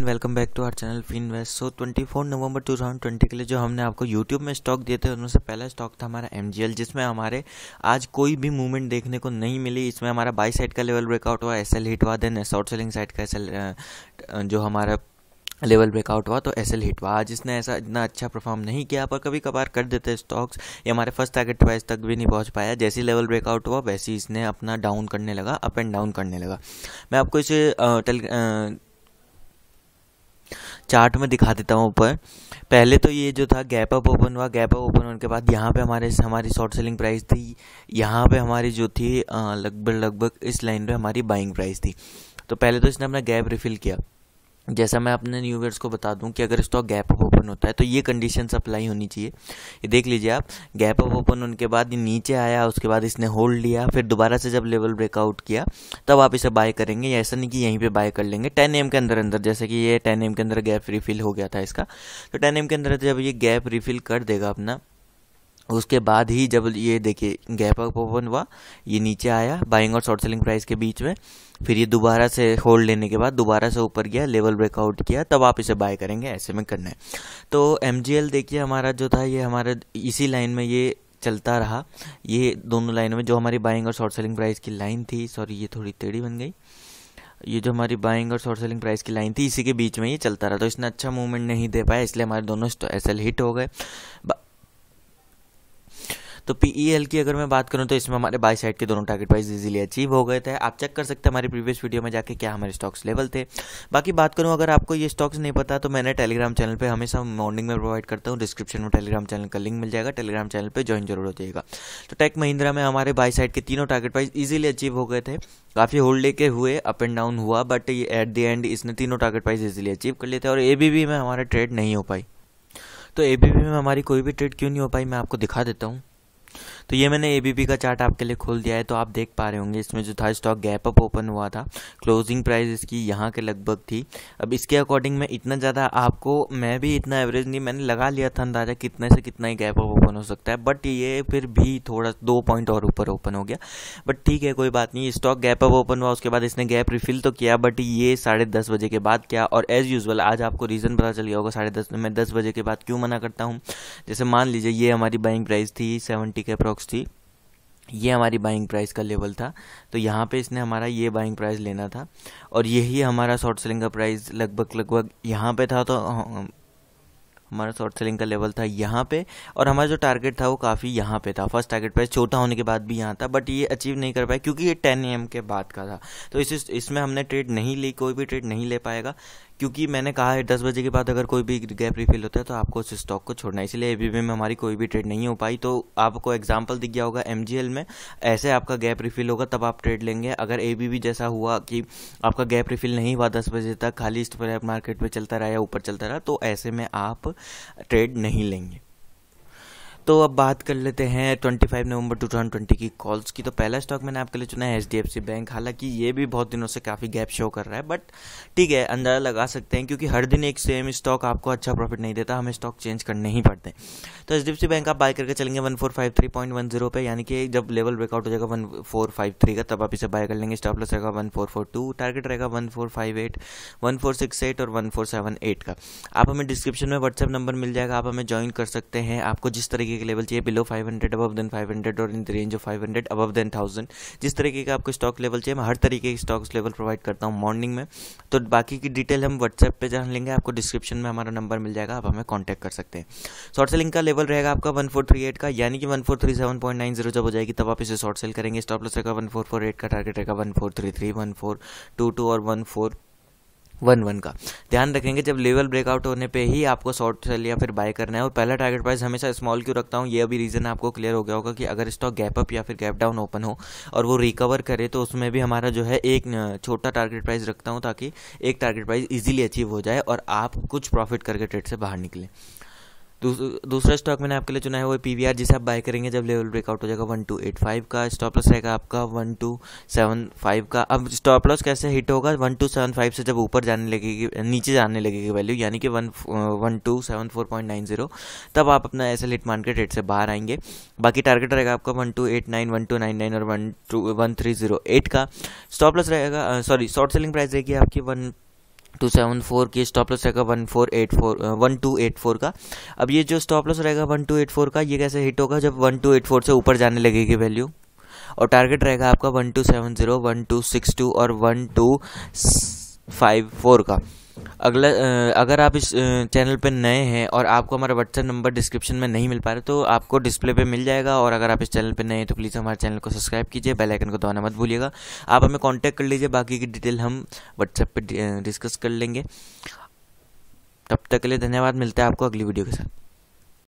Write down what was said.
and welcome back to our channel fin west so four November two twenty के लिए जो हमने आपको यूट्यूब में स्टॉक दिए थे उनमें से पहला स्टॉक था हमारा एम जी एल जिसमें हमारे आज कोई भी मूवमेंट देखने को नहीं मिली इसमें हमारा बाई साइड का लेवल ब्रेकआउट हुआ एस एल हिट हुआ देन शॉर्ट सेलिंग साइड का एस एल जो हमारा लेवल ब्रेकआउट हुआ तो एस एल हिट हुआ आज इसने ऐसा इतना अच्छा परफॉर्म नहीं किया पर कभी कभार कर देते स्टॉक्स ये हमारे फर्स्ट टारगेट प्राइस तक भी नहीं पहुंच पाया जैसी लेवल ब्रेकआउट हुआ वैसी इसने अपना डाउन करने लगा अप एंड डाउन करने लगा मैं आपको इसे टेल चार्ट में दिखा देता हूँ ऊपर पहले तो ये जो था गैप अप ओपन हुआ गैप अप ओपन होने के बाद यहाँ पे हमारे हमारी शॉर्ट सेलिंग प्राइस थी यहाँ पे हमारी जो थी लगभग लगभग इस लाइन पे हमारी बाइंग प्राइस थी तो पहले तो इसने अपना गैप रिफिल किया जैसा मैं अपने न्यू ईयर्स को बता दूं कि अगर स्टॉक गैप अप ओपन होता है तो ये कंडीशन अप्लाई होनी चाहिए ये देख लीजिए आप गैप अप ओपन होने के बाद ये नीचे आया उसके बाद इसने होल्ड लिया फिर दोबारा से जब लेवल ब्रेकआउट किया तब आप इसे बाय करेंगे या ऐसा नहीं कि यहीं पे बाय कर लेंगे टेन एम के अंदर अंदर जैसे कि ये टेन एम के अंदर गैप रिफिल हो गया था इसका तो टेन एम के अंदर जब ये गैप रिफिल कर देगा अपना उसके बाद ही जब ये देखिए गैप अप ओपन हुआ ये नीचे आया बाइंग और शॉर्ट सेलिंग प्राइस के बीच में फिर ये दोबारा से होल्ड लेने के बाद दोबारा से ऊपर गया लेवल ब्रेकआउट किया तब आप इसे बाय करेंगे ऐसे में करना है तो एम देखिए हमारा जो था ये हमारा इसी लाइन में ये चलता रहा ये दोनों लाइनों में जो हमारी बाइंग और शॉर्ट सेलिंग प्राइस की लाइन थी सॉरी ये थोड़ी टेढ़ी बन गई ये जो हमारी बाइंग और शॉर्ट सेलिंग प्राइस की लाइन थी इसी के बीच में ये चलता रहा तो इसने अच्छा मूवमेंट नहीं दे पाया इसलिए हमारे दोनों एस हिट हो गए तो पी e की अगर मैं बात करूँ तो इसमें हमारे बाई साइड के दोनों टारगेट प्राइस इजीली अचीव हो गए थे आप चेक कर सकते हैं हमारी प्रीवियस वीडियो में जाके क्या हमारे स्टॉक्स लेवल थे बाकी बात करूँ अगर आपको ये स्टॉक्स नहीं पता तो मैंने टेलीग्राम चैनल पर हमेशा मॉर्निंग में प्रोवाइड करता हूँ डिस्क्रिप्शन में टेलीग्राम चैनल का लिंक मिल जाएगा टेलीग्राम चैनल पर ज्वाइन जरूर हो जाएगा तो टेक महिंद्रा में हमारे बाई साइड के तीनों टारगेट प्राइस ईजिली अचीव हो गए थे काफ़ी होल्ड लेके हुए अप एंड डाउन हुआ बट ये एट द एंड इसने तीनों टारगेट प्राइस इजीली अचीव कर लिए थे और ए में हमारा ट्रेड नहीं हो पाई तो ए में हमारी कोई भी ट्रेड क्यों नहीं हो पाई मैं आपको दिखा देता हूँ तो ये मैंने ए का चार्ट आपके लिए खोल दिया है तो आप देख पा रहे होंगे इसमें जो था स्टॉक गैप अप ओपन हुआ था क्लोजिंग प्राइस इसकी यहाँ के लगभग थी अब इसके अकॉर्डिंग मैं इतना ज़्यादा आपको मैं भी इतना एवरेज नहीं मैंने लगा लिया था अंदाज़ा कितने से कितना ही गैप अप ओपन हो सकता है बट ये फिर भी थोड़ा दो पॉइंट और ऊपर ओपन हो गया बट ठीक है कोई बात नहीं स्टॉक गैप अप ओपन हुआ उसके बाद इसने गैप रिफिल तो किया बट ये साढ़े दस बजे के बाद क्या और एज़ यूजल आज आपको रीज़न पता चल गया होगा साढ़े दस मैं दस बजे के बाद क्यों मना करता हूँ जैसे मान लीजिए ये हमारी बाइंग प्राइस थी सेवेंटी के अप्रॉक्स स्टॉक्स थी ये हमारी बाइंग प्राइस का लेवल था तो यहाँ पे इसने हमारा ये बाइंग प्राइस लेना था और यही हमारा शॉर्ट सेलिंग का प्राइस लगभग लगभग यहाँ पे था तो हमारा शॉर्ट सेलिंग का लेवल था यहाँ पे और हमारा जो टारगेट था वो काफ़ी यहाँ पे था फर्स्ट टारगेट प्राइस छोटा होने के बाद भी यहाँ था बट ये अचीव नहीं कर पाया क्योंकि ये टेन एम के बाद का था तो इस इसमें हमने ट्रेड नहीं ली कोई भी ट्रेड नहीं ले पाएगा क्योंकि मैंने कहा है दस बजे के बाद अगर कोई भी गैप रिफिल होता है तो आपको उस स्टॉक को छोड़ना है इसलिए ए में हमारी कोई भी ट्रेड नहीं हो पाई तो आपको एग्जाम्पल दिख गया होगा एम में ऐसे आपका गैप रिफिल होगा तब आप ट्रेड लेंगे अगर ए जैसा हुआ कि आपका गैप रिफिल नहीं हुआ दस बजे तक खाली स्टॉक मार्केट पर चलता रहा या ऊपर चलता रहा तो ऐसे में आप ट्रेड नहीं लेंगे तो अब बात कर लेते हैं 25 नवंबर 2020 की कॉल्स की तो पहला स्टॉक मैंने आपके लिए चुना है एच बैंक हालांकि ये भी बहुत दिनों से काफ़ी गैप शो कर रहा है बट ठीक है अंदाज़ा लगा सकते हैं क्योंकि हर दिन एक सेम स्टॉक आपको अच्छा प्रॉफिट नहीं देता हमें स्टॉक चेंज करने ही पड़ते हैं तो एच बैंक आप बाय करके चलेंगे one four five three point one zero पे यानी कि जब लेवल ब्रेकआउट हो जाएगा वन फोर फाइव थ्री का तब आप इसे बाय कर लेंगे स्टॉप लॉस रहेगा one four four two target रहेगा one four five eight one four six eight और वन फोर सेवन एट का आप हमें डिस्क्रिप्शन में व्हाट्सएप नंबर मिल जाएगा आप हमें ज्वाइन कर सकते हैं आपको जिस तरीके के लेवल चाहिए बिलो 500 अबव देन 500 और in the range of 500 above then 1000 जिस तरीके का आपको स्टॉक लेवल चाहिए मैं हर तरीके के स्टॉक्स लेवल प्रोवाइड करता हूँ मॉर्निंग में तो बाकी की डिटेल हम व्हाट्सएप पर जान लेंगे आपको डिस्क्रिप्शन में हमारा नंबर मिल जाएगा आप हमें कॉन्टैक्ट कर सकते हैं शॉर्ट सेलिंग का लेवल रहेगा आपका वन का यानी कि वन जब हो जाएगी तब आप इसे शॉर्ट सेल करेंगे स्टॉप लॉस रहेगा वन का टारगेट रहेगा वन फोर और वन वन वन का ध्यान रखेंगे जब लेवल ब्रेकआउट होने पे ही आपको शॉर्ट सेल या फिर बाय करना है और पहला टारगेट प्राइस हमेशा स्मॉल क्यों रखता हूँ ये अभी रीज़न आपको क्लियर हो गया होगा कि अगर स्टॉक गैप अप या फिर गैप डाउन ओपन हो और वो रिकवर करे तो उसमें भी हमारा जो है एक छोटा टारगेट प्राइस रखता हूँ ताकि एक टारगेट प्राइस ईजिली अचीव हो जाए और आप कुछ प्रॉफिट करके ट्रेड से बाहर निकलें दूस, दूसरा स्टॉक मैंने आपके लिए चुना है वो पी जिसे आप बाय करेंगे जब लेवल ब्रेकआउट हो जाएगा वन टू एट फाइव का स्टॉप लॉस रहेगा आपका वन टू सेवन फाइव का अब स्टॉप लॉस कैसे हिट होगा वन टू सेवन फाइव से जब ऊपर जाने लगेगी नीचे जाने लगेगी वैल्यू यानी कि one one two seven four point nine zero तब आप अपना ऐसे लिट मान के से बाहर आएंगे बाकी टारगेट रहेगा आपका one two eight nine one two nine nine और one two one three zero eight का स्टॉप लॉस रहेगा सॉरी शॉर्ट सेलिंग प्राइस रहेगी आपकी वन टू सेवन फोर की स्टॉप लॉस रहेगा one four eight four one two eight four का अब ये जो स्टॉप लॉस रहेगा वन टू एट फोर का ये कैसे हिट होगा जब वन टू एट फोर से ऊपर जाने लगेगी वैल्यू और टारगेट रहेगा आपका one two seven zero one two six two और वन टू फाइव फोर का अगला अगर आप इस चैनल पर नए हैं और आपको हमारा व्हाट्सएप नंबर डिस्क्रिप्शन में नहीं मिल पा रहा तो आपको डिस्प्ले पे मिल जाएगा और अगर आप इस चैनल पर नए हैं तो प्लीज़ हमारे चैनल को सब्सक्राइब कीजिए बेल आइकन को दबाना मत भूलिएगा आप हमें कांटेक्ट कर लीजिए बाकी की डिटेल हम व्हाट्सएप पर डिस्कस कर लेंगे तब तक के लिए धन्यवाद मिलते हैं आपको अगली वीडियो के साथ